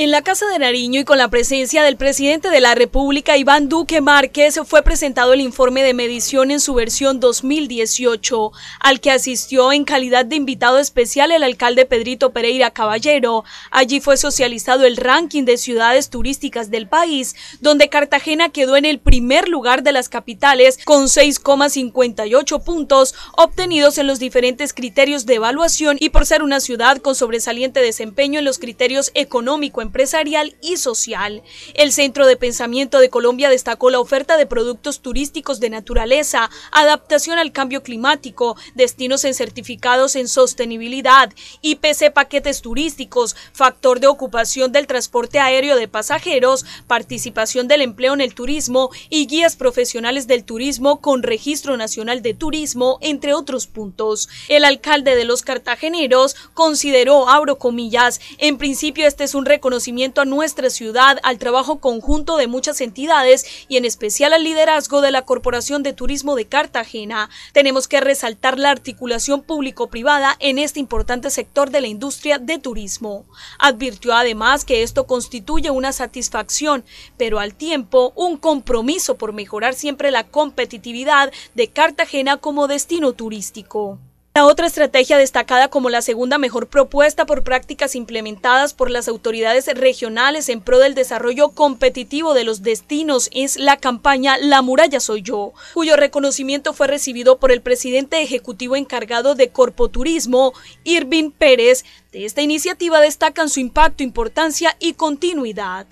En la Casa de Nariño y con la presencia del presidente de la República, Iván Duque Márquez, fue presentado el informe de medición en su versión 2018, al que asistió en calidad de invitado especial el alcalde Pedrito Pereira Caballero. Allí fue socializado el ranking de ciudades turísticas del país, donde Cartagena quedó en el primer lugar de las capitales con 6,58 puntos obtenidos en los diferentes criterios de evaluación y por ser una ciudad con sobresaliente desempeño en los criterios económico empresarial y social. El Centro de Pensamiento de Colombia destacó la oferta de productos turísticos de naturaleza, adaptación al cambio climático, destinos en certificados en sostenibilidad, IPC paquetes turísticos, factor de ocupación del transporte aéreo de pasajeros, participación del empleo en el turismo y guías profesionales del turismo con registro nacional de turismo, entre otros puntos. El alcalde de los cartageneros consideró, abro comillas, en principio este es un reconocimiento a nuestra ciudad, al trabajo conjunto de muchas entidades y en especial al liderazgo de la Corporación de Turismo de Cartagena. Tenemos que resaltar la articulación público-privada en este importante sector de la industria de turismo. Advirtió además que esto constituye una satisfacción, pero al tiempo un compromiso por mejorar siempre la competitividad de Cartagena como destino turístico. La otra estrategia destacada como la segunda mejor propuesta por prácticas implementadas por las autoridades regionales en pro del desarrollo competitivo de los destinos es la campaña La muralla soy yo, cuyo reconocimiento fue recibido por el presidente ejecutivo encargado de Corpoturismo, Irving Pérez. De esta iniciativa destacan su impacto, importancia y continuidad.